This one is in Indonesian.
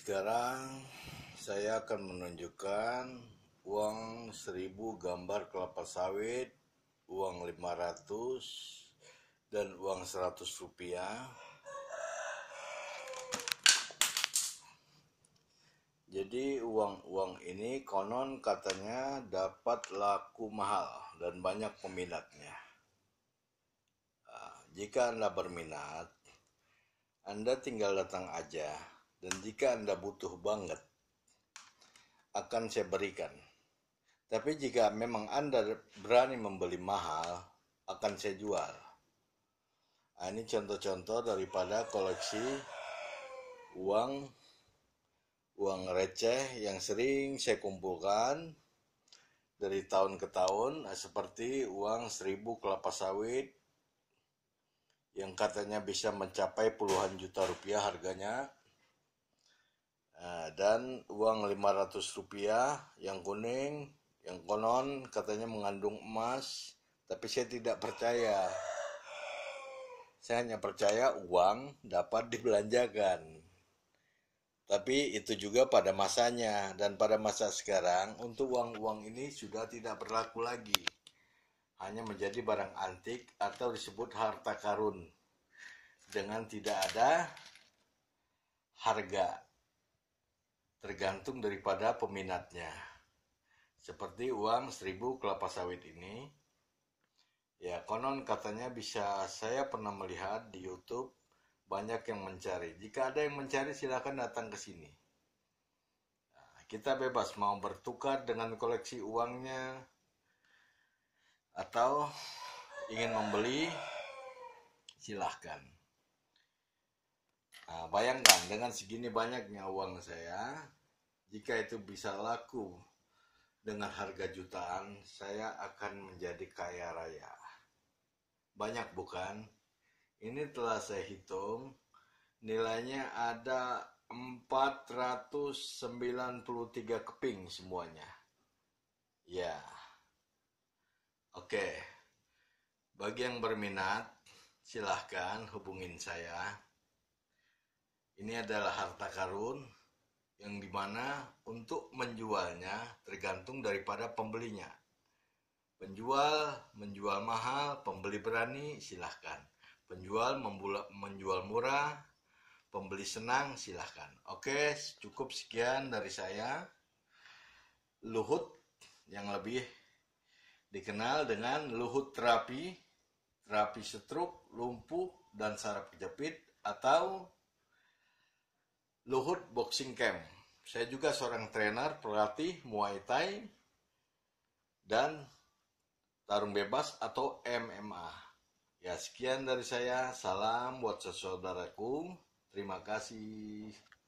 Sekarang saya akan menunjukkan uang 1000 gambar kelapa sawit, uang 500 dan uang 100 rupiah. Jadi uang-uang ini konon katanya dapat laku mahal dan banyak peminatnya. Ah, jika Anda berminat, Anda tinggal datang aja dan jika Anda butuh banget, akan saya berikan. Tapi jika memang Anda berani membeli mahal, akan saya jual. Nah, ini contoh-contoh daripada koleksi uang uang receh yang sering saya kumpulkan dari tahun ke tahun nah, seperti uang seribu kelapa sawit yang katanya bisa mencapai puluhan juta rupiah harganya Nah, dan uang 500 rupiah yang kuning, yang konon katanya mengandung emas, tapi saya tidak percaya. Saya hanya percaya uang dapat dibelanjakan. Tapi itu juga pada masanya dan pada masa sekarang untuk uang-uang ini sudah tidak berlaku lagi. Hanya menjadi barang antik atau disebut harta karun dengan tidak ada harga tergantung daripada peminatnya. Seperti uang seribu kelapa sawit ini, ya konon katanya bisa saya pernah melihat di YouTube banyak yang mencari. Jika ada yang mencari silahkan datang ke sini. Nah, kita bebas mau bertukar dengan koleksi uangnya atau ingin membeli silahkan. Nah, bayangkan dengan segini banyaknya uang saya, jika itu bisa laku dengan harga jutaan, saya akan menjadi kaya raya. Banyak bukan? Ini telah saya hitung, nilainya ada 493 keping semuanya. Ya. Oke. Bagi yang berminat, silahkan hubungin saya ini adalah harta karun yang dimana untuk menjualnya tergantung daripada pembelinya. Penjual menjual mahal, pembeli berani, silahkan. Penjual menjual murah, pembeli senang, silahkan. Oke, cukup sekian dari saya. Luhut yang lebih dikenal dengan luhut terapi, terapi setruk, lumpuh, dan saraf kejepit atau Luhut Boxing Camp. Saya juga seorang trainer, pelatih Muay Thai dan tarung bebas atau MMA. Ya, sekian dari saya. Salam buat saudaraku. Terima kasih.